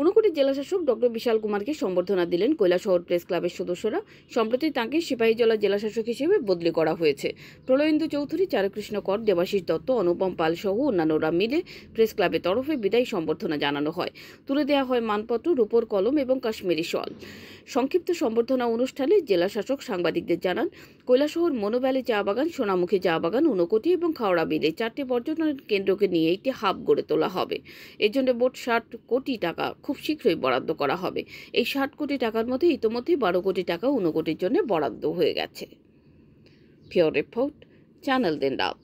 ঊনকোটি জেলাশাসক ডক্টর বিশাল কুমারকে সম্বর্ধনা দিলেন কৈলাসহর প্রেস ক্লাবের সদস্যরা সম্প্রতি তাঁকে সিপাহীজলা জেলাশাসক হিসেবে বদলি করা হয়েছে প্রলয়েন্দু চৌধুরী চারুকৃষ্ণ কর দেবাশিস দত্ত অনুপম পাল সহ অন্যান্যরা মিলে প্রেস ক্লাবের তরফে বিদায়ী সম্বর্ধনা জানানো হয় তুলে দেওয়া হয় মানপত্র রূপর কলম এবং কাশ্মীরি শল সংক্ষিপ্ত সম্বর্ধনা অনুষ্ঠানে জেলাশাসক সাংবাদিকদের জানান কৈলাসহর মনোভ্যালি চা বাগান সোনামুখী চা বাগান ঊনকোটি এবং খাওড়া বিলে চারটি পর্যটন কেন্দ্রকে নিয়ে একটি হাব গড়ে তোলা হবে এর জন্য মোট ষাট কোটি টাকা খুব শীঘ্রই বরাদ্দ করা হবে এই ষাট কোটি টাকার মধ্যে ইতোমধ্যেই বারো কোটি টাকা উনকোটির জন্য বরাদ্দ হয়ে গেছে ফিওর রিপোর্ট চ্যানেল দেন ডাব